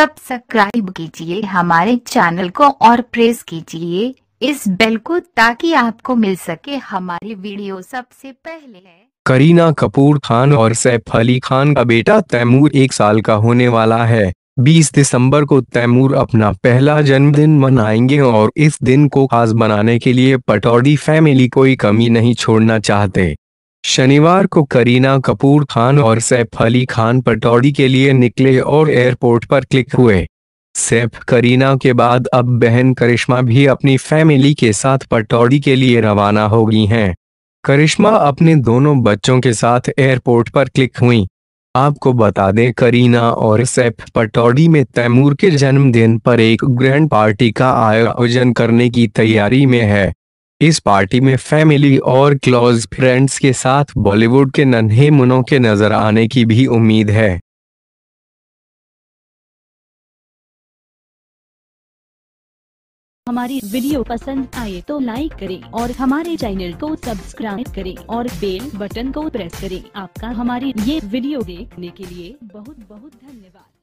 subscribe कीजिए हमारे channel को और प्रेस कीजिए इस बेल को ताकि आपको मिल सके हमारी वीडियो सबसे पहले करीना कपूर खान और सैफ अली खान का बेटा तैमूर एक साल का होने वाला है 20 दिसंबर को तैमूर अपना पहला जन्मदिन मनाएंगे और इस दिन को खास बनाने के लिए पटौदी फैमिली कोई कमी नहीं छोड़ना चाहते शनिवार को करीना कपूर खान और सैफ अली खान पटौड़ी के लिए निकले और एयरपोर्ट पर क्लिक हुए सैफ करीना के बाद अब बहन करिश्मा भी अपनी फैमिली के साथ पटौड़ी के लिए रवाना हो गई हैं करिश्मा अपने दोनों बच्चों के साथ एयरपोर्ट पर क्लिक हुई आपको बता दें करीना और सैफ पटौड़ी में तैमूर के जन्मदिन पर एक ग्रैंड पार्टी का आयोजन करने की तैयारी में है इस पार्टी में फैमिली और क्लोज फ्रेंड्स के साथ बॉलीवुड के नन्हे मुनों के नजर आने की भी उम्मीद है हमारी वीडियो पसंद आए तो लाइक करें और हमारे चैनल को सब्सक्राइब करें और बेल बटन को प्रेस करें आपका हमारी ये वीडियो देखने के लिए बहुत बहुत धन्यवाद